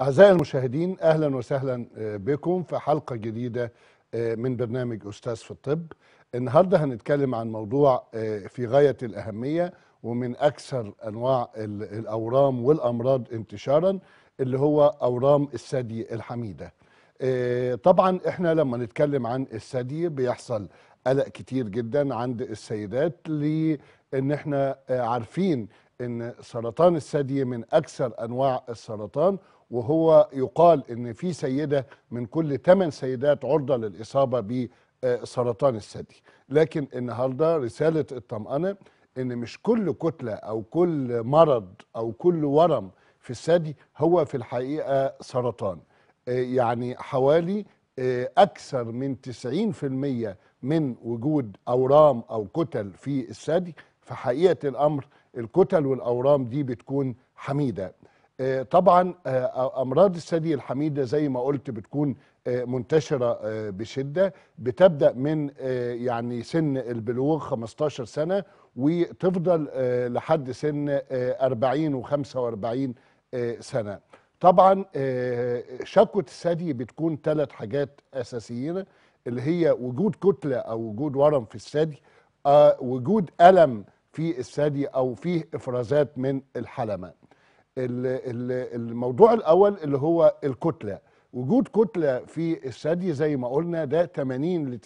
أعزائي المشاهدين أهلا وسهلا آه، بكم في حلقة جديدة آه، من برنامج أستاذ في الطب النهاردة هنتكلم عن موضوع آه، في غاية الأهمية ومن أكثر أنواع الأورام والأمراض انتشارا اللي هو أورام الثدي الحميدة طبعا احنا لما نتكلم عن الثدي بيحصل قلق كتير جدا عند السيدات لان احنا عارفين ان سرطان الثدي من اكثر انواع السرطان وهو يقال ان في سيده من كل ثمان سيدات عرضه للاصابه بسرطان الثدي لكن النهارده رساله الطمانه ان مش كل كتله او كل مرض او كل ورم في الثدي هو في الحقيقه سرطان يعني حوالي اكثر من 90% من وجود اورام او كتل في الثدي في حقيقه الامر الكتل والاورام دي بتكون حميده آه، طبعا آه، امراض الثدي الحميده زي ما قلت بتكون آه، منتشره بشده بتبدا من يعني سن البلوغ 15 سنه وتفضل لحد سن 40 و45 سنه طبعا شكوى الثدي بتكون ثلاث حاجات اساسيين اللي هي وجود كتله او وجود ورم في الثدي وجود الم في الثدي او فيه افرازات من الحلمه الموضوع الاول اللي هو الكتله وجود كتله في الثدي زي ما قلنا ده 80 ل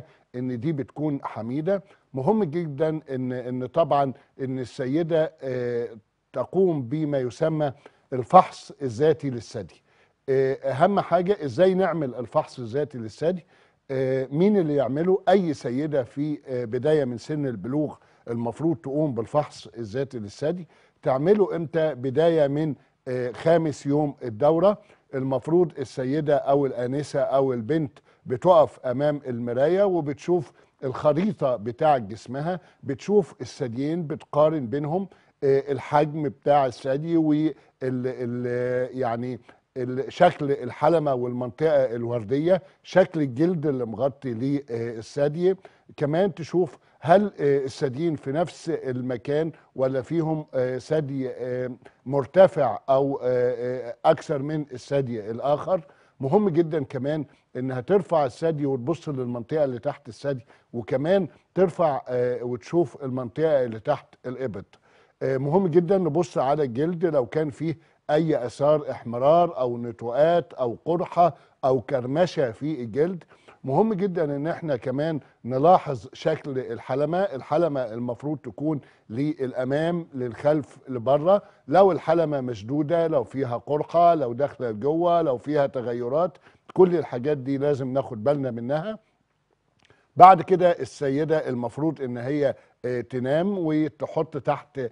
90% ان دي بتكون حميده مهم جدا ان ان طبعا ان السيده آه، تقوم بما يسمى الفحص الذاتي للثدي آه، اهم حاجه ازاي نعمل الفحص الذاتي للثدي آه، مين اللي يعمله اي سيده في بدايه من سن البلوغ المفروض تقوم بالفحص الذاتي للثدي تعمله امتى بدايه من آه، خامس يوم الدوره المفروض السيده او الانسه او البنت بتقف امام المرايه وبتشوف الخريطه بتاع جسمها بتشوف الثديين بتقارن بينهم آه، الحجم بتاع الثدي وال يعني شكل الحلمة والمنطقة الوردية شكل الجلد اللي مغطي للثدي كمان تشوف هل آه، الثديين في نفس المكان ولا فيهم آه، ثدي آه، مرتفع او اكثر من الثدي الاخر مهم جدا كمان انها ترفع الثدي وتبص للمنطقه اللي تحت الثدي وكمان ترفع وتشوف المنطقه اللي تحت الابط مهم جدا نبص على الجلد لو كان فيه اي اثار احمرار او نتوءات او قرحه او كرمشه في الجلد مهم جدا ان احنا كمان نلاحظ شكل الحلمه الحلمه المفروض تكون للامام للخلف لبره لو الحلمه مشدوده لو فيها قرحه لو داخله لجوه لو فيها تغيرات كل الحاجات دي لازم ناخد بالنا منها بعد كده السيده المفروض ان هي آه، تنام وتحط تحت آه،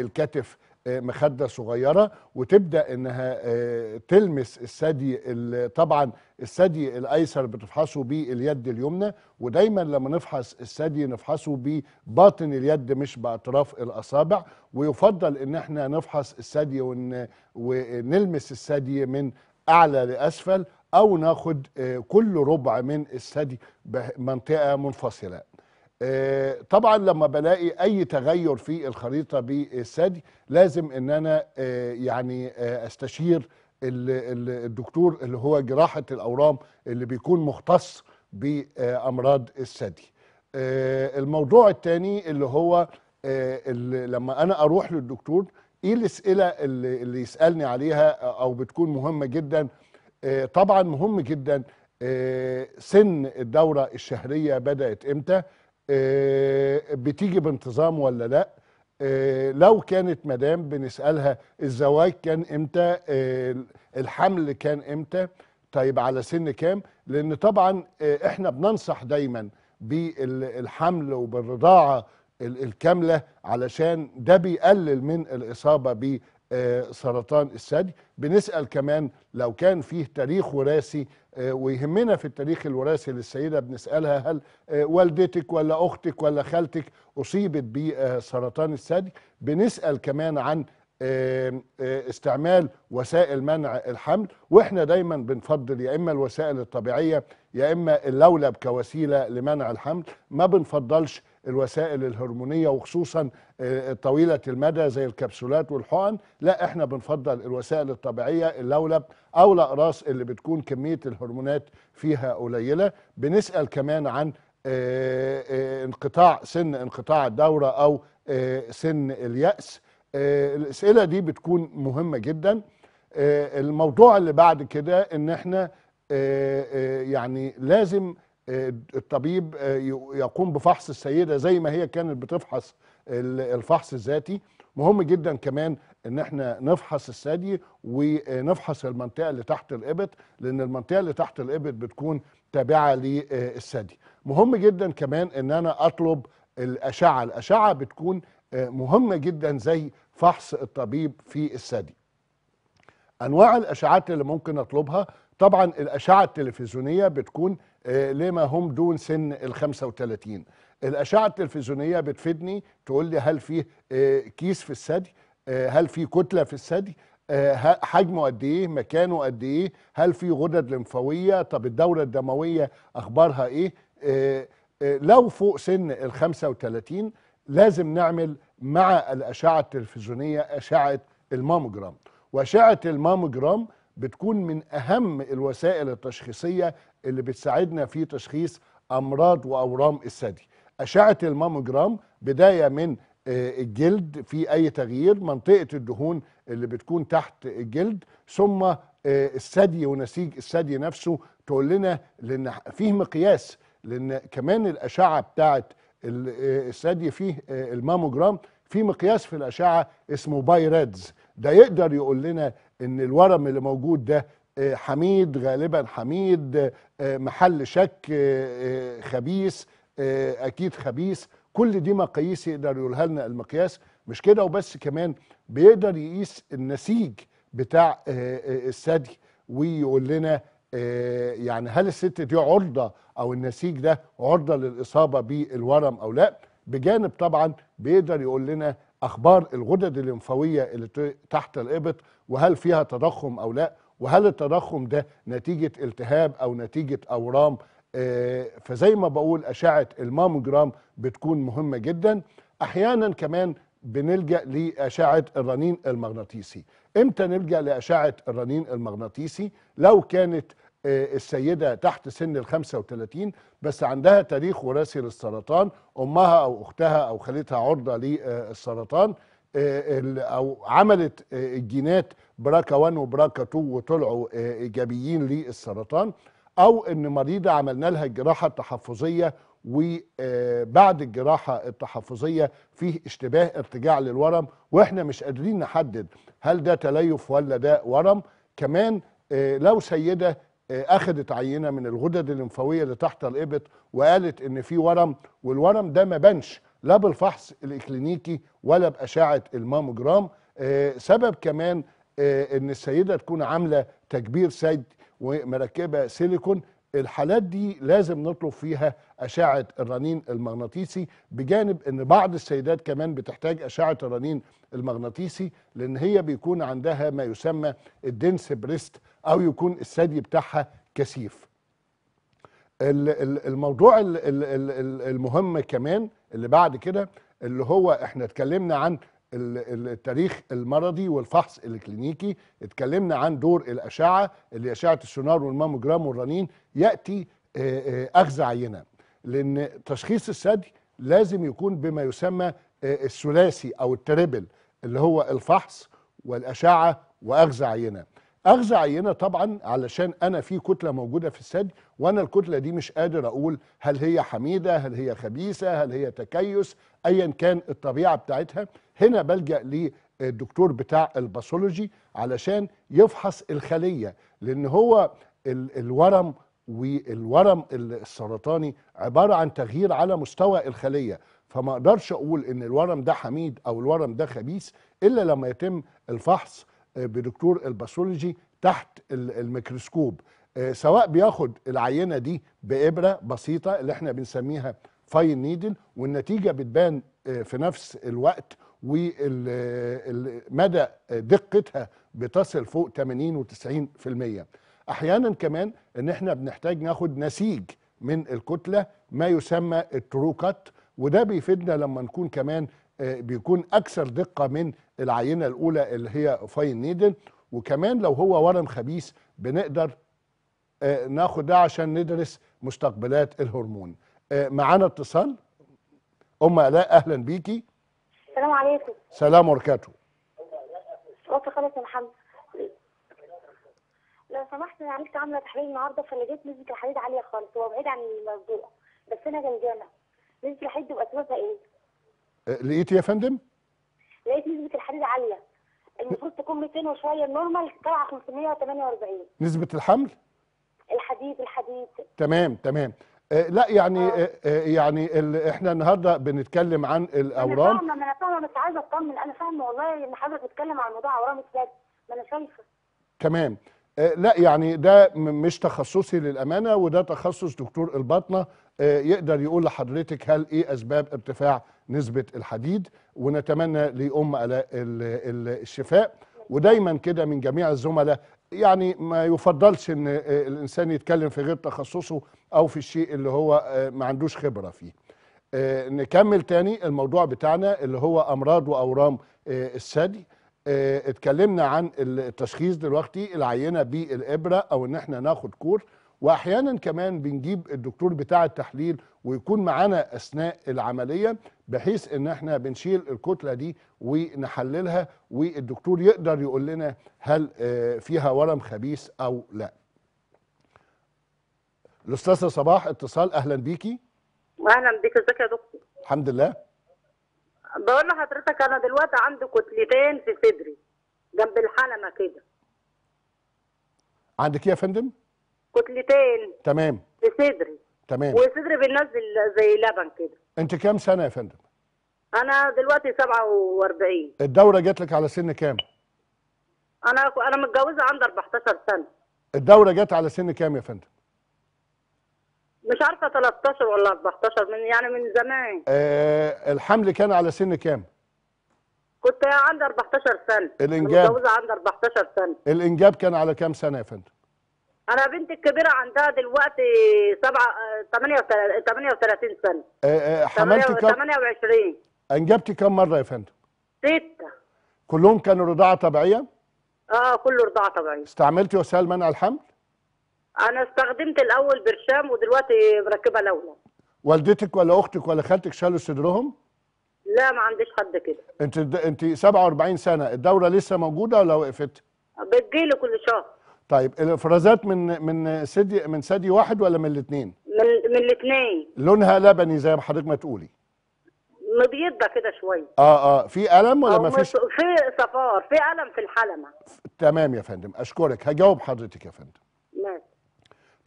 الكتف مخده صغيره وتبدا انها آه، تلمس الثدي طبعا الثدي الايسر بتفحصه باليد اليمنى ودايما لما نفحص الثدي نفحصه بباطن اليد مش باطراف الاصابع ويفضل ان احنا نفحص الثدي ونلمس الثدي من اعلى لاسفل او ناخد آه، كل ربع من الثدي بمنطقه منفصله آه، طبعا لما بلاقي اي تغير في الخريطه بالثدي لازم ان انا آه، يعني آه، استشير الدكتور اللي هو جراحه الاورام اللي بيكون مختص بامراض الثدي الموضوع الثاني اللي هو اللي لما انا اروح للدكتور ايه الاسئله اللي, اللي يسالني عليها او بتكون مهمه جدا طبعا مهم جدا سن الدوره الشهريه بدات امتى آه، بتيجي بانتظام ولا لا آه، لو كانت مدام بنسالها الزواج كان امتى آه، الحمل كان امتى طيب على سن كام لان طبعا احنا بننصح دايما بالحمل وبالرضاعه الكامله علشان ده بيقلل من الاصابه آه، سرطان الثدي بنسأل كمان لو كان فيه تاريخ وراثي آه، ويهمنا في التاريخ الوراثي للسيدة بنسألها هل آه، والدتك ولا أختك ولا خالتك أصيبت بسرطان الثدي بنسأل كمان عن استعمال وسائل منع الحمل واحنا دايما بنفضل يا اما الوسائل الطبيعيه يا اما اللولب كوسيله لمنع الحمل ما بنفضلش الوسائل الهرمونيه وخصوصا آه، طويله المدى زي الكبسولات والحقن لا احنا بنفضل الوسائل الطبيعيه اللولب او الاقراص اللي بتكون كميه الهرمونات فيها قليله بنسال كمان عن آه، آه، انقطاع سن انقطاع الدوره او سن الياس الاسئله دي بتكون مهمه جدا الموضوع اللي بعد كده ان احنا يعني لازم آه، الطبيب آه، يقوم بفحص السيده زي ما هي كانت بتفحص الفحص الذاتي مهم جدا كمان ان احنا نفحص الثدي ونفحص المنطقه اللي تحت الابط لان المنطقه اللي تحت الابط بتكون تابعه للثدي مهم جدا كمان ان انا اطلب الاشعه الاشعه بتكون آه، مهمه جدا زي فحص الطبيب في الثدي انواع الاشعات اللي ممكن اطلبها طبعا الاشعه التلفزيونيه بتكون آه، لما هم دون سن ال 35 الأشعة التلفزيونية بتفيدني تقول لي هل فيه آه، كيس في الثدي آه، هل في كتلة في الثدي حجمه قد ايه مكانه قد ايه هل في غدد لمفاويه طب الدوره الدمويه اخبارها ايه لو فوق سن ال 35 لازم نعمل مع الاشعه التلفزيونيه اشعه الماموجرام واشعه الماموجرام بتكون من اهم الوسائل التشخيصيه اللي بتساعدنا في تشخيص امراض واورام الثدي اشعه الماموجرام بدايه من آه، الجلد في اي تغيير منطقه الدهون اللي بتكون تحت الجلد ثم آه، الثدي ونسيج الثدي نفسه تقول لنا لان فيه مقياس لان كمان الاشعه بتاعه آه، الثدي فيه الماموجرام في مقياس في الاشعه اسمه باي ريدز ده يقدر يقول لنا ان الورم اللي موجود ده آه، حميد غالبا حميد آه، محل شك آه، خبيث اكيد خبيث كل دي مقاييس يقدر يقولها لنا المقياس مش كده وبس كمان بيقدر يقيس النسيج بتاع الثدي ويقول لنا يعني هل الست دي عرضه او النسيج ده عرضه للاصابه بالورم او لا بجانب طبعا بيقدر يقول لنا اخبار الغدد الليمفاويه اللي تحت الابط وهل فيها تضخم او لا وهل التضخم ده نتيجه التهاب او نتيجه اورام آه، فزي ما بقول اشعه الماموجرام بتكون مهمه جدا احيانا كمان بنلجا لاشعه الرنين المغناطيسي امتى نلجا لاشعه الرنين المغناطيسي لو كانت آه، السيدة تحت سن ال 35 بس عندها تاريخ وراثي للسرطان أمها أو أختها أو خالتها عرضة للسرطان آه، او عملت آه، الجينات براكا 1 وبراكا 2 وطلعوا آه، ايجابيين للسرطان او ان مريضه عملنا لها الجراحه التحفظيه وبعد الجراحه التحفظيه فيه اشتباه ارتجاع للورم واحنا مش قادرين نحدد هل ده تليف ولا ده ورم كمان لو سيده اخذت عينه من الغدد الليمفاويه اللي تحت الابط وقالت ان في ورم والورم ده ما بانش لا بالفحص الاكلينيكي ولا باشعه الماموجرام آه، سبب كمان آه، ان السيده تكون عامله تكبير سد ومركبه سيليكون الحالات دي لازم نطلب فيها اشعه الرنين المغناطيسي بجانب ان بعض السيدات كمان بتحتاج اشعه الرنين المغناطيسي لان هي بيكون عندها ما يسمى الدنس بريست او يكون الثدي بتاعها كثيف الموضوع المهم كمان اللي بعد كده اللي هو احنا اتكلمنا عن التاريخ المرضي والفحص الكلينيكي اتكلمنا عن دور الاشعه اللي اشعه السونار والماموجرام والرنين ياتي اخذ عينه لان تشخيص الثدي لازم يكون بما يسمى الثلاثي او التريبل اللي هو الفحص والاشعه واخذ عينه اخذ عينه طبعا علشان انا في كتله موجوده في الثدي وانا الكتله دي مش قادر اقول هل هي حميده هل هي خبيثه هل هي تكيس ايا كان الطبيعه بتاعتها هنا بلجا للدكتور بتاع الباثولوجي علشان يفحص الخليه لان هو الورم والورم السرطاني عباره عن تغيير على مستوى الخليه فما اقدرش اقول ان الورم ده حميد او الورم ده خبيث الا لما يتم الفحص آه، بدكتور الباثولوجي تحت الميكروسكوب آه، سواء بياخد العينه دي بابره بسيطه اللي احنا بنسميها فاين نيدل والنتيجه بتبان آه، في نفس الوقت ومدى دقتها بتصل فوق 80 و90% احيانا كمان ان احنا بنحتاج ناخد نسيج من الكتله ما يسمى التروكات وده بيفيدنا لما نكون كمان بيكون اكثر دقه من العينه الاولى اللي هي فاين نيدل وكمان لو هو ورم خبيث بنقدر آه، ناخد ده عشان ندرس مستقبلات الهرمون آه، معانا اتصال ام الاء اهلا بيكي السلام عليكم سلام وبركاته وقت خالص يا محمد لو سمحت انا عملت عامله تحليل النهارده فلقيت نسبه الحديد عاليه خالص هو بعيد عن الموضوع بس انا جنجانه نسبه الحديد بتبقى ايه لقيتي يا فندم؟ لقيت نسبه الحديد عاليه المفروض تكون 200 وشويه النورمال طالعه 548 نسبه الحمل؟ الحديد الحديد تمام تمام آه لا يعني آه. آه, آه، يعني ال... احنا النهارده بنتكلم عن الاورام انا فاهمه انا فاهمه بس عايزه اطمن انا فاهمه والله ان حضرتك بتتكلم عن موضوع اورام الثدي إيه ما انا شايفه تمام آه، لا يعني ده مش تخصصي للامانه وده تخصص دكتور الباطنه آه، يقدر يقول لحضرتك هل ايه اسباب ارتفاع نسبه الحديد ونتمنى لام على الشفاء ودايما كده من جميع الزملاء يعني ما يفضلش ان آه، الانسان يتكلم في غير تخصصه او في الشيء اللي هو ما عندوش خبره فيه. نكمل تاني الموضوع بتاعنا اللي هو امراض واورام الثدي آه، اتكلمنا عن التشخيص دلوقتي العينه بالابره او ان احنا ناخد كور واحيانا كمان بنجيب الدكتور بتاع التحليل ويكون معانا اثناء العمليه بحيث ان احنا بنشيل الكتله دي ونحللها والدكتور يقدر يقول لنا هل آه، فيها ورم خبيث او لا. الاستاذه صباح اتصال اهلا بيكي. اهلا بيك ازيك يا دكتور. الحمد لله. بقول لحضرتك انا دلوقتي عندي كتلتين في صدري جنب الحلمه كده عندك ايه يا فندم؟ كتلتين تمام في صدري تمام وصدري بينزل زي لبن كده انت كام سنه يا فندم؟ انا دلوقتي 47 الدوره جات لك على سن كام؟ انا انا متجوزه عندي 14 سنه الدوره جت على سن كام يا فندم؟ مش عارفه 13 ولا 14 من يعني من زمان آه الحمل كان على سن كام؟ كنت عندي 14 سنه الانجاب متجوزه عندي 14 سنه الانجاب كان على كام سنه يا فندم؟ انا بنتي الكبيره عندها دلوقتي 7 38 آه، سنه آه آه حملتي كام؟ 28 انجبتي كم مره يا فندم؟ سته كلهم كانوا رضاعه طبيعيه؟ اه كله رضاعه طبيعيه استعملتي وسائل منع الحمل؟ انا استخدمت الاول برشام ودلوقتي مركبه لونه والدتك ولا اختك ولا خالتك شالوا صدرهم لا ما عنديش حد كده انت د... انت 47 سنه الدوره لسه موجوده ولا وقفت بتجيلي كل شهر طيب الافرازات من من سدي من ثدي واحد ولا من الاثنين من من الاثنين لونها لبني زي ما حضرتك ما تقولي مبيضه كده شويه اه اه في الم ولا ما فيش في صفار في الم في الحلمه تمام يا فندم اشكرك هجاوب حضرتك يا فندم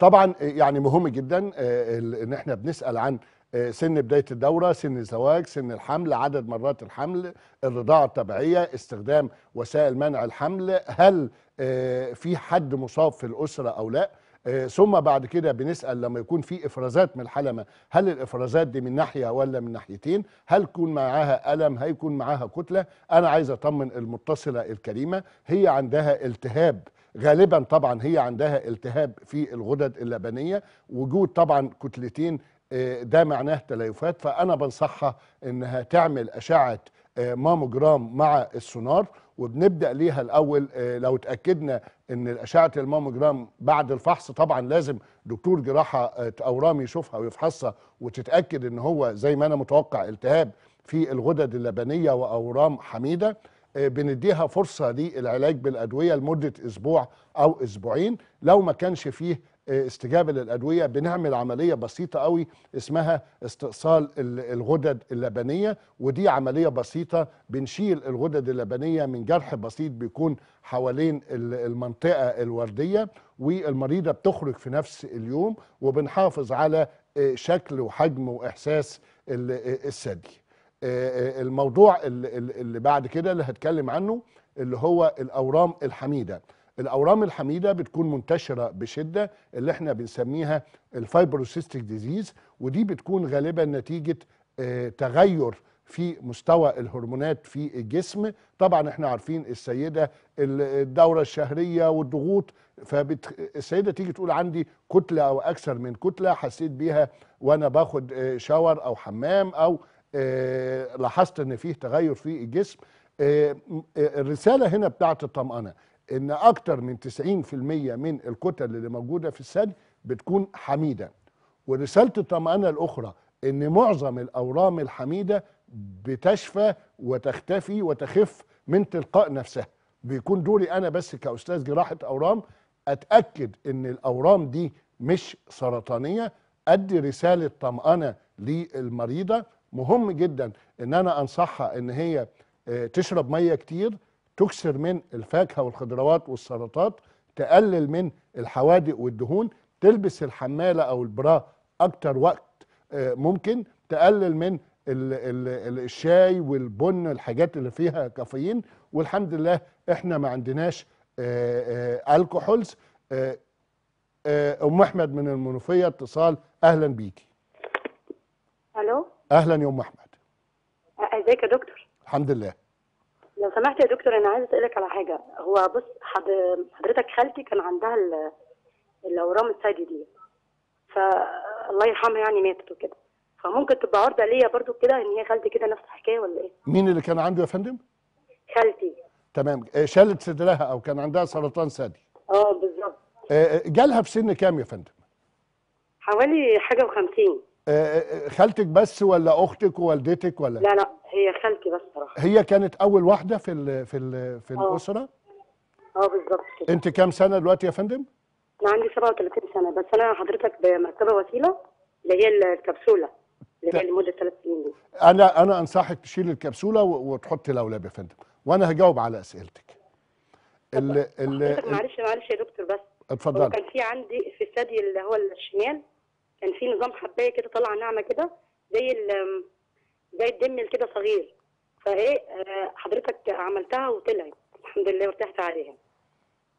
طبعا آه، يعني مهم جدا آه، ان احنا بنسال عن آه، سن بدايه الدوره سن الزواج سن الحمل عدد مرات الحمل الرضاعه الطبيعيه استخدام وسائل منع الحمل هل في حد مصاب في الاسره او لا ثم بعد كده بنسال لما يكون في افرازات من الحلمه هل الافرازات دي من ناحيه ولا من ناحيتين هل يكون معاها الم هيكون معاها كتله انا عايز اطمن المتصله الكريمه هي عندها التهاب غالبا طبعا هي عندها التهاب في الغدد اللبنيه وجود طبعا كتلتين آه، ده معناه تليفات فانا بنصحها انها تعمل اشعه آه، ماموجرام مع السونار وبنبدا ليها الاول آه، لو اتاكدنا ان الاشعه الماموجرام بعد الفحص طبعا لازم دكتور جراحه اورام يشوفها ويفحصها وتتاكد ان هو زي ما انا متوقع التهاب في الغدد اللبنيه واورام حميده آه، بنديها فرصه للعلاج بالادويه لمده اسبوع او اسبوعين لو ما كانش فيه آه، استجابه للادويه بنعمل عمليه بسيطه قوي اسمها استئصال الغدد اللبنيه ودي عمليه بسيطه بنشيل الغدد اللبنيه من جرح بسيط بيكون حوالين المنطقه الورديه والمريضه بتخرج في نفس اليوم وبنحافظ على آه، شكل وحجم واحساس الثدي الموضوع اللي بعد كده اللي هتكلم عنه اللي هو الاورام الحميده الاورام الحميده بتكون منتشره بشده اللي احنا بنسميها الفايبروسيستيك ديزيز ودي بتكون غالبا نتيجه آه، تغير في مستوى الهرمونات في الجسم طبعا احنا عارفين السيده الدوره الشهريه والضغوط فالسيده تيجي تقول عندي كتله او اكثر من كتله حسيت بيها وانا باخد آه، شاور او حمام او آه، لاحظت ان فيه تغير في الجسم آه، آه، الرساله هنا بتاعت الطمانه ان اكتر من 90% من الكتل اللي موجوده في الثدي بتكون حميده ورساله الطمانه الاخرى ان معظم الاورام الحميده بتشفى وتختفي وتخف من تلقاء نفسها بيكون دوري انا بس كاستاذ جراحه اورام اتاكد ان الاورام دي مش سرطانيه ادي رساله طمانه للمريضه مهم جدا ان انا انصحها ان هي آه، تشرب ميه كتير تكسر من الفاكهه والخضروات والسلطات تقلل من الحوادق والدهون تلبس الحماله او البرا اكتر وقت آه، ممكن تقلل من الـ الـ الشاي والبن الحاجات اللي فيها كافيين والحمد لله احنا ما عندناش الكحولز آه، ام احمد من المنوفيه اتصال اهلا بيكي الو اهلا يا ام احمد ازيك يا دكتور الحمد لله لو سمحت يا دكتور انا عايز اسالك على حاجه هو بص حضرتك خالتي كان عندها الاورام الثدي دي فالله يرحمها يعني ماتت وكده فممكن تبقى عرضه ليا برضو كده ان هي خالتي كده نفس الحكايه ولا ايه مين اللي كان عنده يا فندم خالتي تمام آه، شالت صدرها او كان عندها سرطان ثدي اه بالظبط آه، آه، جالها في سن كام يا فندم حوالي حاجه وخمسين آه، آه، خالتك بس ولا اختك ووالدتك ولا لا لا هي خالتي بس صراحه هي كانت اول واحده في الـ في الـ في أوه. الاسره اه بالظبط كده انت كام سنه دلوقتي يا فندم انا عندي 37 سنه بس انا حضرتك بمرتبه وسيله اللي هي الكبسوله اللي هي لمده 3 سنين دي انا انا انصحك تشيل الكبسوله وتحط الاولاد يا فندم وانا هجاوب على اسئلتك ال ال معلش معلش يا دكتور بس اتفضل كان في عندي في الثدي اللي هو الشمال كان في نظام حبايه كده طالعه ناعمه كده زي ال زي الدمل كده صغير فايه حضرتك عملتها وطلعت الحمد لله وارتحت عليها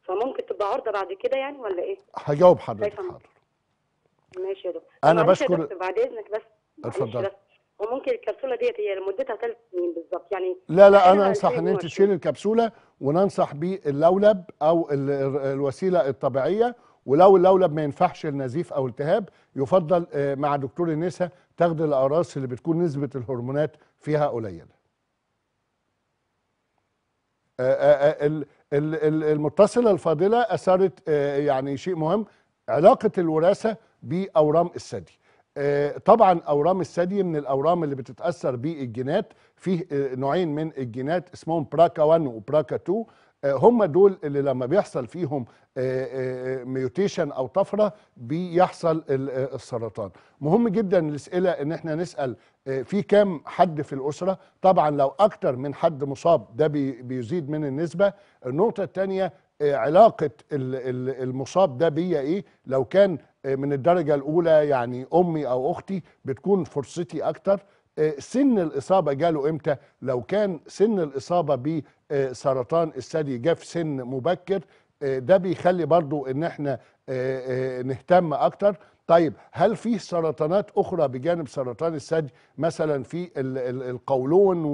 فممكن تبقى عرضه بعد كده يعني ولا ايه؟ هجاوب حضرتك حاضر ماشي يا دكتور انا بشكر بعد اذنك بس اتفضل وممكن الكبسوله ديت هي مدتها ثلاث سنين بالظبط يعني لا لا انا انصح ان انت تشيل الكبسوله وننصح باللولب او الوسيله الطبيعيه ولو اللولب ما ينفعش لنزيف او التهاب يفضل آه، مع دكتور النساء تاخد الاقراص اللي بتكون نسبه الهرمونات فيها قليله آه، آه، المتصله الفاضله اثارت يعني شيء مهم علاقه الوراثه باورام الثدي طبعا اورام الثدي من الاورام اللي بتتاثر بالجينات فيه نوعين من الجينات اسمهم براكا 1 وبراكا 2 آه، هم دول اللي لما بيحصل فيهم ميوتيشن آه، آه، او طفره بيحصل السرطان مهم جدا الاسئله ان احنا نسال في كام حد في الاسره طبعا لو اكتر من حد مصاب ده بيزيد من النسبه النقطه الثانيه علاقه المصاب ده بيا ايه لو كان من الدرجه الاولى يعني امي او اختي بتكون فرصتي اكتر آه، سن الاصابه جاله امتى لو كان سن الاصابه بسرطان آه، الثدي جه في سن مبكر آه، ده بيخلي برضو ان احنا نهتم اكتر طيب هل في سرطانات اخرى بجانب سرطان الثدي مثلا في القولون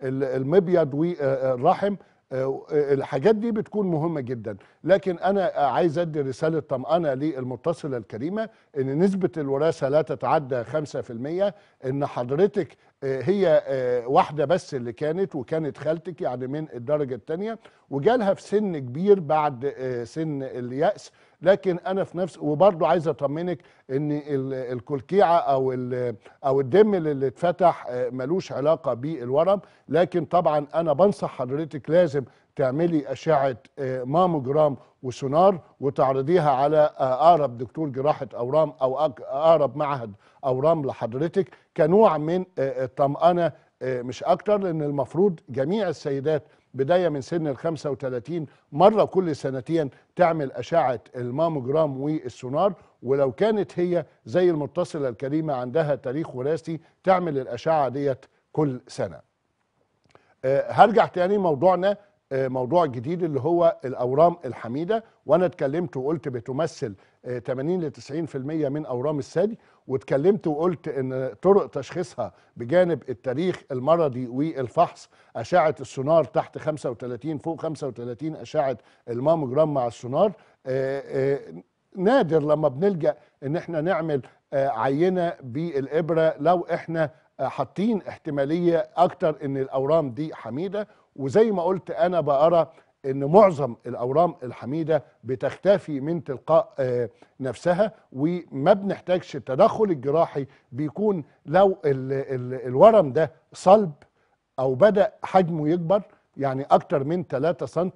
والمبيض والرحم آه، الحاجات دي بتكون مهمه جدا لكن انا عايز ادي رساله طمانه للمتصله الكريمه ان نسبه الوراثه لا تتعدى 5% ان حضرتك آه، هي آه، واحده بس اللي كانت وكانت خالتك يعني من الدرجه الثانيه وجالها في سن كبير بعد سن الياس لكن انا في نفس وبرضه عايز اطمنك ان الكلكيعه او او الدم اللي اتفتح آه، ملوش علاقه بالورم لكن طبعا انا بنصح حضرتك لازم تعملي اشعه آه، ماموجرام وسونار وتعرضيها على آه، اقرب دكتور جراحه اورام او اقرب معهد اورام لحضرتك كنوع من الطمانه مش اكتر لان المفروض جميع السيدات بدايه من سن ال 35 مره كل سنتين تعمل اشعه الماموجرام والسونار ولو كانت هي زي المتصله الكريمه عندها تاريخ وراثي تعمل الاشعه ديت كل سنه. آه، هرجع تاني موضوعنا آه، موضوع جديد اللي هو الاورام الحميده وانا اتكلمت وقلت بتمثل 80 آه، ل 90% من اورام الثدي واتكلمت وقلت ان طرق تشخيصها بجانب التاريخ المرضي والفحص اشعه السونار تحت 35 فوق 35 اشعه الماموجرام مع السونار آه، نادر لما بنلجا ان احنا نعمل عينه بالابره لو احنا حاطين احتماليه اكتر ان الاورام دي حميده وزي ما قلت انا بقرا ان معظم الاورام الحميده بتختفي من تلقاء آه، نفسها وما بنحتاجش التدخل الجراحي بيكون لو الورم ده صلب او بدا حجمه يكبر يعني اكتر من 3 سم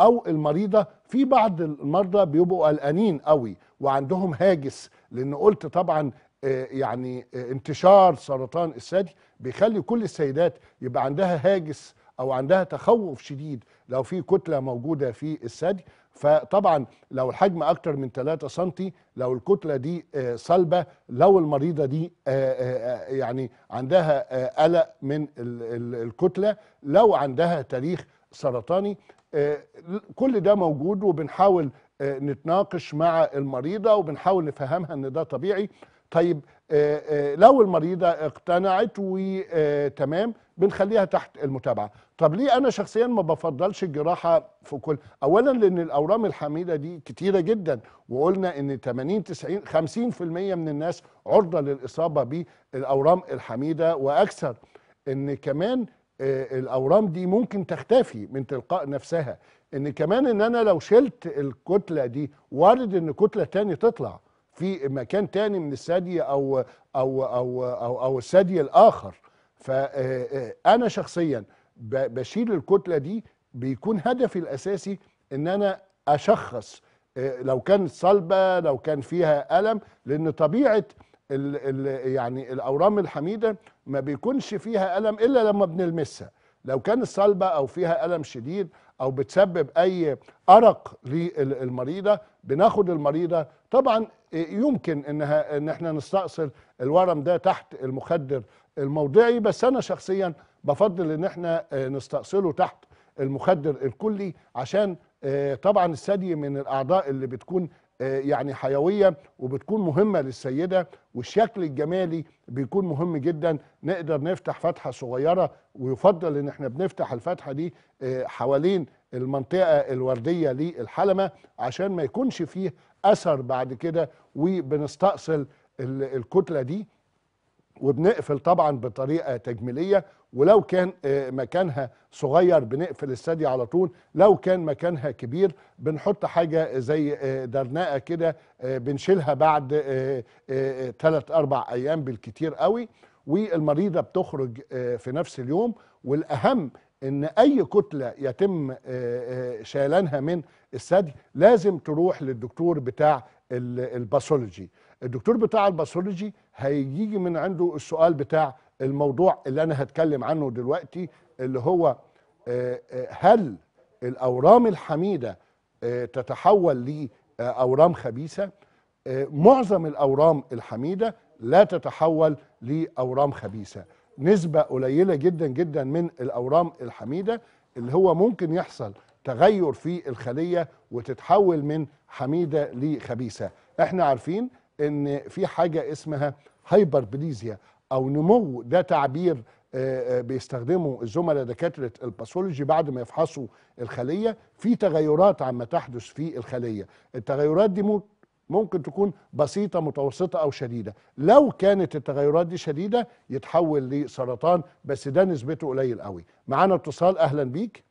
او المريضه في بعض المرضى بيبقوا قلقانين قوي وعندهم هاجس لان قلت طبعا آه، يعني آه، انتشار سرطان الثدي بيخلي كل السيدات يبقى عندها هاجس او عندها تخوف شديد لو في كتله موجوده في الثدي فطبعا لو الحجم اكتر من 3 سم لو الكتله دي صلبه آه، لو المريضه دي آه، آه، يعني عندها قلق من الكتله لو عندها تاريخ سرطاني كل ده موجود وبنحاول نتناقش مع المريضه وبنحاول نفهمها ان ده طبيعي طيب لو المريضه اقتنعت وتمام بنخليها تحت المتابعه طب ليه انا شخصيا ما بفضلش الجراحه في كل اولا لان الاورام الحميده دي كتيره جدا وقلنا ان 80 90 50% من الناس عرضه للاصابه بالاورام الحميده واكثر ان كمان آه، الاورام دي ممكن تختفي من تلقاء نفسها ان كمان ان انا لو شلت الكتله دي وارد ان كتله تاني تطلع في مكان تاني من الثدي أو, او او او او, أو الثدي الاخر فانا آه، آه، شخصيا بشيل الكتله دي بيكون هدفي الاساسي ان انا اشخص آه، لو كانت صلبه لو كان فيها الم لان طبيعه الـ الـ يعني الاورام الحميده ما بيكونش فيها الم الا لما بنلمسها لو كانت صلبه او فيها الم شديد او بتسبب اي ارق للمريضه بناخد المريضه طبعا آه، يمكن انها ان احنا نستأصل الورم ده تحت المخدر الموضعي بس انا شخصيا بفضل ان احنا آه، نستأصله تحت المخدر الكلي عشان آه، طبعا الثدي من الاعضاء اللي بتكون آه، يعني حيويه وبتكون مهمه للسيده والشكل الجمالي بيكون مهم جدا نقدر نفتح فتحه صغيره ويفضل ان احنا بنفتح الفتحه دي حوالين المنطقه الورديه للحلمه عشان ما يكونش فيه اثر بعد كده وبنستأصل الكتله دي وبنقفل طبعا بطريقه تجميليه ولو كان آه، مكانها صغير بنقفل الثدي على طول لو كان مكانها كبير بنحط حاجة زي آه، درناقة كده آه، بنشيلها بعد ثلاث أربع أيام بالكتير قوي والمريضة بتخرج في نفس اليوم والأهم ان اي كتله يتم شالانها من الثدي لازم تروح للدكتور بتاع الباثولوجي الدكتور بتاع الباثولوجي هيجي من عنده السؤال بتاع الموضوع اللي انا هتكلم عنه دلوقتي اللي هو آه، آه، هل الاورام الحميده آه، تتحول لاورام خبيثه معظم الاورام الحميده لا تتحول لاورام خبيثه نسبه قليله جدا جدا من الاورام الحميده اللي هو ممكن يحصل تغير في الخليه وتتحول من حميده لخبيثه احنا عارفين ان في حاجه اسمها هايبربليزيا او نمو ده تعبير آه، آه، بيستخدمه الزملاء دكاتره الباثولوجي بعد ما يفحصوا الخليه في تغيرات عما تحدث في الخليه التغيرات دي ممكن تكون بسيطة متوسطة أو شديدة لو كانت التغيرات دي شديدة يتحول لسرطان بس ده نسبته قليل قوي معانا اتصال أهلا بيك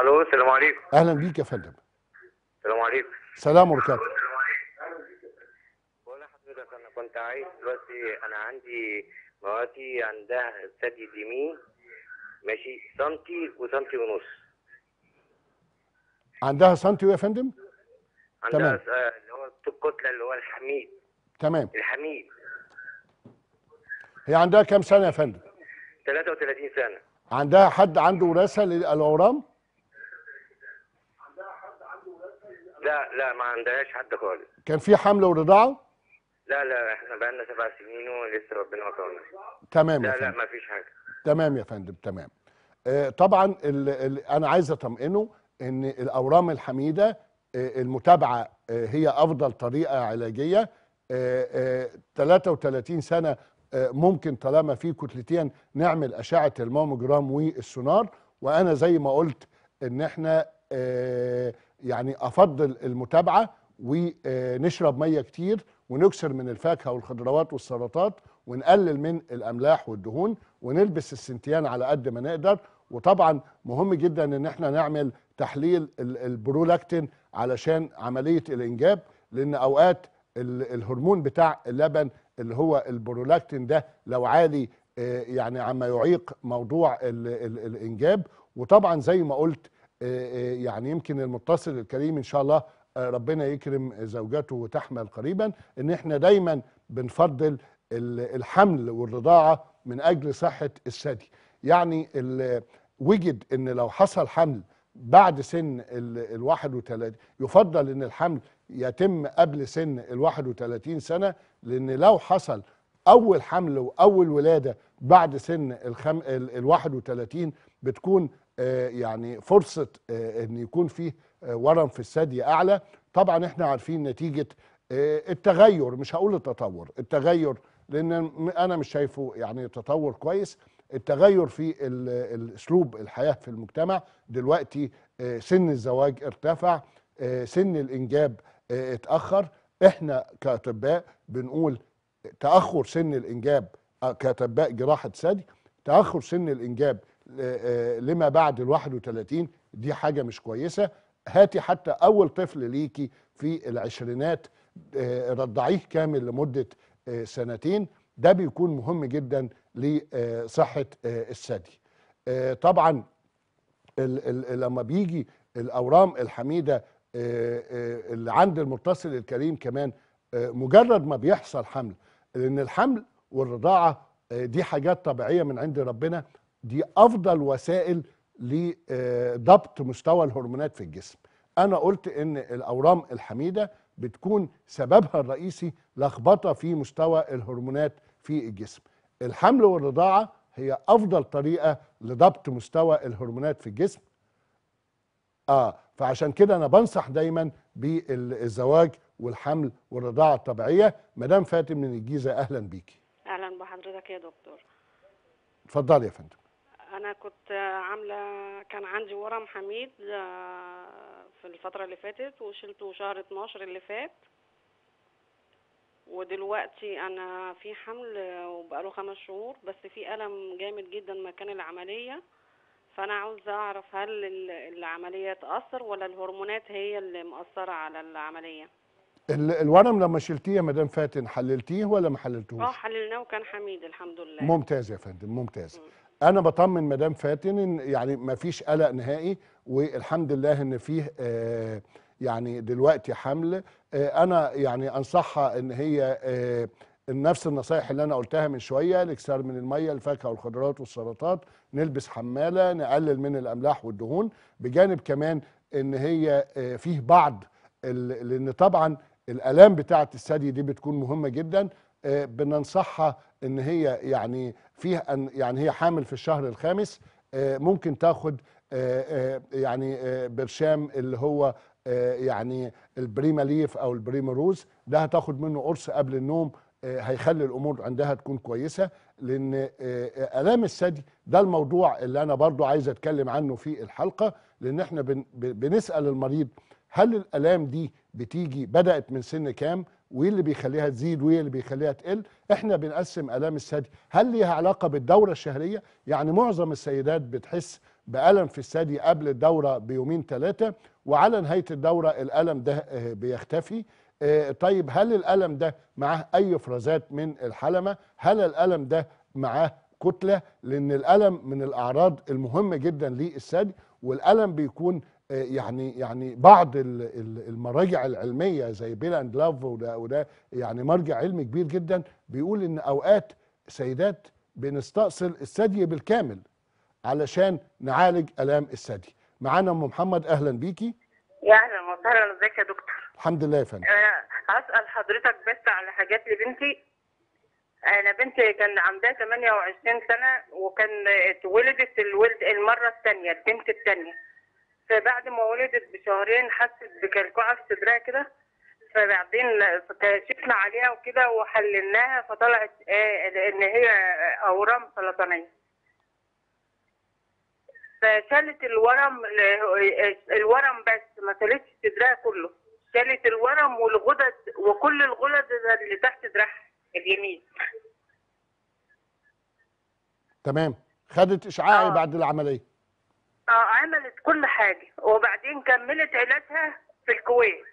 ألو السلام عليكم أهلا بيك يا فندم السلام عليكم سلام وبركاته كنت عايز دلوقتي انا عندي مراتي عندها ثدي يمين ماشي سنتي وسنتي ونص عندها سنتي يا فندم؟ عندها آه، اللي هو الكتله اللي هو الحميد تمام الحميد هي عندها كام سنه يا فندم؟ 33 سنه عندها حد عنده وراثه للاورام؟ لا لا ما عندهاش حد خالص كان في حمل ورضاعه؟ لا لا احنا بقى لنا سبع سنين ولسه ربنا وكرمنا تمام يا لا فندم لا ما فيش حاجه تمام يا فندم تمام آه، طبعا انا عايز اطمئنه ان الاورام الحميده آه، المتابعه آه، هي افضل طريقه علاجيه 33 سنه ممكن طالما في كتلتين نعمل اشعه الماموجرام والسونار وانا زي ما قلت ان احنا يعني افضل المتابعه ونشرب ميه كتير ونكسر من الفاكهه والخضروات والسلطات ونقلل من الاملاح والدهون ونلبس السنتيان على قد ما نقدر وطبعا مهم جدا ان احنا نعمل تحليل البرولاكتين علشان عمليه الانجاب لان اوقات الهرمون بتاع اللبن اللي هو البرولاكتين ده لو عالي آه، يعني عما يعيق موضوع الانجاب وطبعا زي ما قلت آه، آه، يعني يمكن المتصل الكريم ان شاء الله ربنا يكرم زوجته وتحمل قريبا ان احنا دايما بنفضل الحمل والرضاعه من اجل صحه الثدي يعني وجد ان لو حصل حمل بعد سن ال 31 يفضل ان الحمل يتم قبل سن ال 31 سنه لان لو حصل اول حمل واول ولاده بعد سن الخم... ال 31 بتكون آه، يعني فرصه آه، ان يكون فيه ورم في الثدي اعلى طبعا احنا عارفين نتيجه آه، التغير مش هقول التطور التغير لان انا مش شايفه يعني تطور كويس التغير في اسلوب الحياه في المجتمع دلوقتي آه، سن الزواج ارتفع آه، سن الانجاب اتاخر احنا كاطباء بنقول تاخر سن الانجاب كاطباء جراحه ثدي تاخر سن الانجاب لما بعد ال 31 دي حاجه مش كويسه هاتي حتى اول طفل ليكي في العشرينات آه، رضعيه كامل لمده آه، سنتين ده بيكون مهم جدا لصحه آه، الثدي طبعا لما بيجي الاورام الحميده اللي عند المتصل الكريم كمان مجرد ما بيحصل حمل لان الحمل والرضاعه دي حاجات طبيعيه من عند ربنا دي افضل وسائل لضبط آه، مستوى الهرمونات في الجسم انا قلت ان الاورام الحميده بتكون سببها الرئيسي لخبطه في مستوى الهرمونات في الجسم الحمل والرضاعه هي افضل طريقه لضبط مستوى الهرمونات في الجسم اه فعشان كده انا بنصح دايما بالزواج والحمل والرضاعه الطبيعيه مدام فاتن من الجيزه اهلا بيكي اهلا بحضرتك يا دكتور اتفضلي يا فندم انا كنت عامله كان عندي ورم حميد آه، في الفتره اللي فاتت وشلته شهر 12 اللي فات ودلوقتي انا في حمل آه، وبقاله خمس شهور بس في الم جامد جدا مكان العمليه فانا عاوزه اعرف هل العمليه تاثر ولا الهرمونات هي اللي مأثره على العمليه الورم لما شلتيه يا مدام فاتن حللتيه ولا ما حللتوش؟ اه حللناه وكان حميد الحمد لله ممتاز يا فندم ممتاز انا بطمن مدام فاتن ان يعني ما فيش قلق نهائي والحمد لله ان فيه آه، يعني دلوقتي حمل آه، انا يعني انصحها ان هي آه، نفس النصايح اللي انا قلتها من شويه الاكثار من الميه الفاكهه والخضروات والسلطات نلبس حماله نقلل من الاملاح والدهون بجانب كمان ان هي فيه بعض لان طبعا الالام بتاعه الثدي دي بتكون مهمه جدا بننصحها ان هي يعني فيها أن يعني هي حامل في الشهر الخامس آه، ممكن تاخد آه، آه، يعني برشام اللي هو يعني البريما ليف او البريما روز ده هتاخد منه قرص قبل النوم هيخلي الامور عندها تكون كويسه لان الام الثدي ده الموضوع اللي انا برضو عايز اتكلم عنه في الحلقه لان احنا بنسال المريض هل الالام دي بتيجي بدات من سن كام وايه اللي بيخليها تزيد وايه اللي بيخليها تقل احنا بنقسم الام الثدي هل ليها علاقه بالدوره الشهريه يعني معظم السيدات بتحس بألم في الثدي قبل الدورة بيومين ثلاثة وعلى نهاية الدورة الألم ده آه، بيختفي آه، طيب هل الألم ده معاه أي إفرازات من الحلمة هل الألم ده معاه كتلة لأن الألم من الأعراض المهمة جدا للثدي والألم بيكون يعني يعني بعض المراجع العلميه زي بيل اند لاف وده وده يعني مرجع علمي كبير جدا بيقول ان اوقات سيدات بنستأصل الثدي بالكامل علشان نعالج الام الثدي معانا ام محمد اهلا بيكي يا اهلا وسهلا ازيك يا دكتور الحمد لله يا فندم انا آه، هسال حضرتك بس على حاجات لبنتي انا بنتي كان عندها 28 سنه وكان اتولدت الولد المره الثانيه البنت الثانيه فبعد ما ولدت بشهرين حست بكركعه في صدرها كده فبعدين كشفنا عليها وكده وحللناها فطلعت آه، ان هي اورام سرطانيه فشالت الورم الورم بس ما شالتش صدرها كله شالت الورم والغدد وكل الغدد اللي تحت دراعها اليمين تمام خدت اشعاعي آه. بعد العمليه اه عملت كل حاجه وبعدين كملت علاجها في الكويت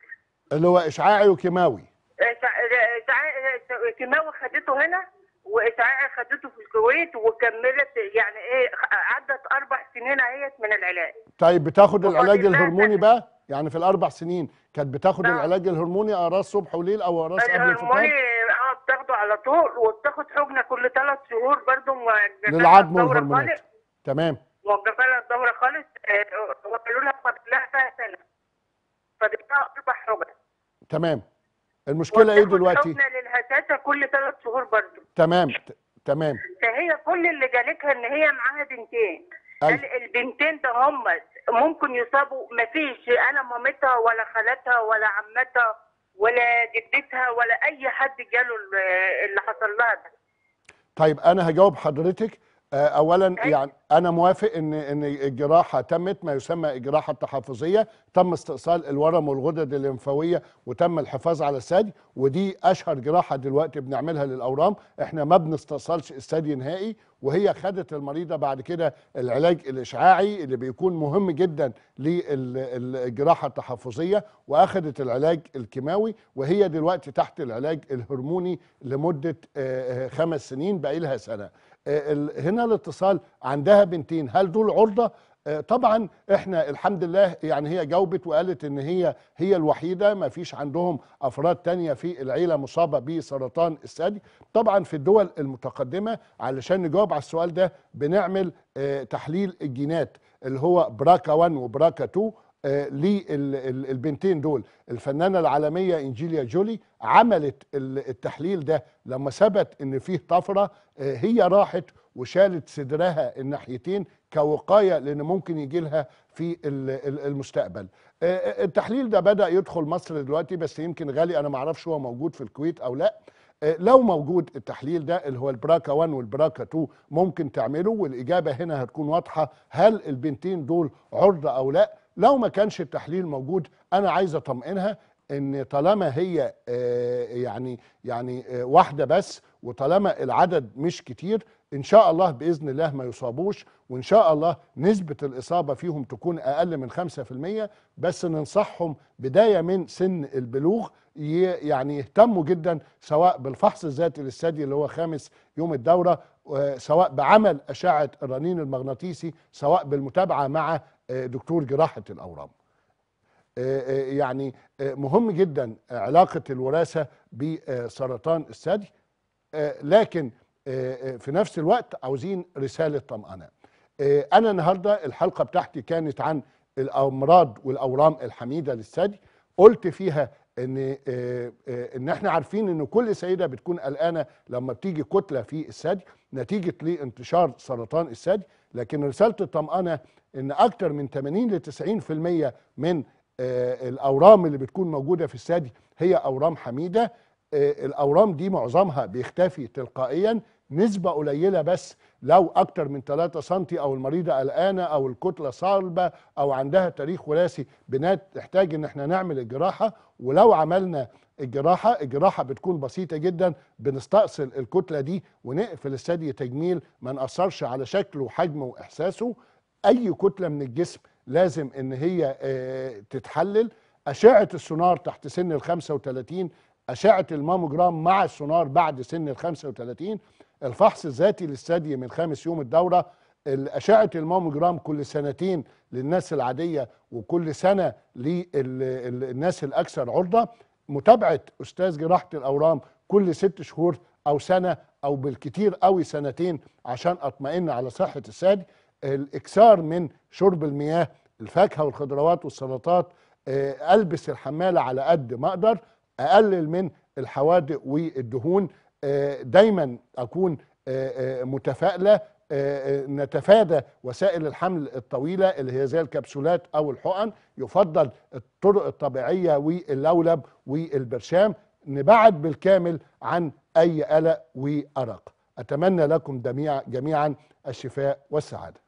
اللي هو اشعاعي وكيماوي اشعاعي كيماوي خدته هنا واشعاعي خدته في الكويت وكملت يعني ايه عدت اربع سنين اهيت من العلاج طيب بتاخد العلاج الهرموني بقى يعني في الاربع سنين كانت بتاخد نعم. العلاج الهرموني اقراص صبح وليل او اقراص قبل الفطار اه بتاخده على طول وبتاخد حقنه كل ثلاث شهور برضه للعظم والهرمونات تمام موقفه لها الظهر خالص آه، وقالوا لها فاضل لها سنه فاضل اربع حجج تمام المشكله ايه دلوقتي؟ للهشاشه كل ثلاث شهور برضه تمام تمام فهي كل اللي جالكها ان هي معاها بنتين أي. البنتين ده هم ممكن يصابوا ما فيش انا مامتها ولا خالتها ولا عمتها ولا جدتها ولا اي حد جاله اللي حصل لها ده طيب انا هجاوب حضرتك آه، اولا يعني انا موافق ان ان الجراحه تمت ما يسمى الجراحه التحفظيه تم استئصال الورم والغدد الليمفاويه وتم الحفاظ على الثدي ودي اشهر جراحه دلوقتي بنعملها للاورام احنا ما بنستئصلش الثدي نهائي وهي خدت المريضه بعد كده العلاج الاشعاعي اللي بيكون مهم جدا للجراحه التحفظيه واخدت العلاج الكيماوي وهي دلوقتي تحت العلاج الهرموني لمده آه، آه، خمس سنين باقي لها سنه آه، هنا الاتصال عندها بنتين هل دول عرضه آه، طبعا احنا الحمد لله يعني هي جاوبت وقالت ان هي هي الوحيده ما فيش عندهم افراد تانية في العيله مصابه بسرطان الثدي طبعا في الدول المتقدمه علشان نجاوب على السؤال ده بنعمل آه، تحليل الجينات اللي هو براكا 1 وبراكا 2 آه، للبنتين دول الفنانة العالمية إنجيليا جولي عملت التحليل ده لما ثبت إن فيه طفرة آه، هي راحت وشالت صدرها الناحيتين كوقاية لأن ممكن يجي لها في المستقبل آه، التحليل ده بدأ يدخل مصر دلوقتي بس يمكن غالي أنا معرفش هو موجود في الكويت أو لأ لو موجود التحليل ده اللي هو البراكا 1 والبراكا 2 ممكن تعمله والاجابه هنا هتكون واضحه هل البنتين دول عرضه او لا لو ما كانش التحليل موجود انا عايز اطمئنها ان طالما هي آه، يعني يعني آه، واحده بس وطالما العدد مش كتير ان شاء الله باذن الله ما يصابوش وان شاء الله نسبه الاصابه فيهم تكون اقل من 5% بس ننصحهم بدايه من سن البلوغ يعني يهتموا جدا سواء بالفحص الذاتي للثدي اللي هو خامس يوم الدوره آه، سواء بعمل اشعه الرنين المغناطيسي سواء بالمتابعه مع آه، دكتور جراحه الاورام آه، يعني مهم جدا علاقه الوراثه بسرطان الثدي لكن آه، آه، في نفس الوقت عاوزين رساله طمانه آه، انا النهارده الحلقه بتاعتي كانت عن الامراض والاورام الحميده للثدي قلت فيها ان ان احنا عارفين ان كل سيده بتكون قلقانه لما بتيجي كتله في الثدي نتيجه لانتشار سرطان الثدي لكن رساله الطمانه ان اكتر من 80 ل 90% من الاورام اللي بتكون موجوده في الثدي هي اورام حميده الاورام دي معظمها بيختفي تلقائيا نسبة قليلة بس لو أكتر من 3 سم أو المريضة قلقانة أو الكتلة صلبة أو عندها تاريخ وراثي تحتاج إن احنا نعمل الجراحة ولو عملنا الجراحة الجراحة بتكون بسيطة جدا بنستأصل الكتلة دي ونقفل الثدي تجميل ما نأثرش على شكله وحجمه وإحساسه أي كتلة من الجسم لازم إن هي آه، تتحلل أشعة السونار تحت سن ال 35 أشعة الماموجرام مع السونار بعد سن ال 35 الفحص الذاتي للثدي من خامس يوم الدورة أشعة الماموجرام كل سنتين للناس العادية وكل سنة للناس الأكثر عرضة متابعة أستاذ جراحة الأورام كل ست شهور أو سنة أو بالكتير قوي سنتين عشان أطمئن على صحة الثدي الإكثار من شرب المياه الفاكهة والخضروات والسلطات آه، ألبس الحمالة على قد ما أقدر أقلل من الحوادق والدهون دايما اكون آه، آه، متفائله آه، نتفادى وسائل الحمل الطويله اللي هي زي الكبسولات او الحقن يفضل الطرق الطبيعيه واللولب والبرشام نبعد بالكامل عن اي قلق وارق اتمنى لكم جميعا الشفاء والسعاده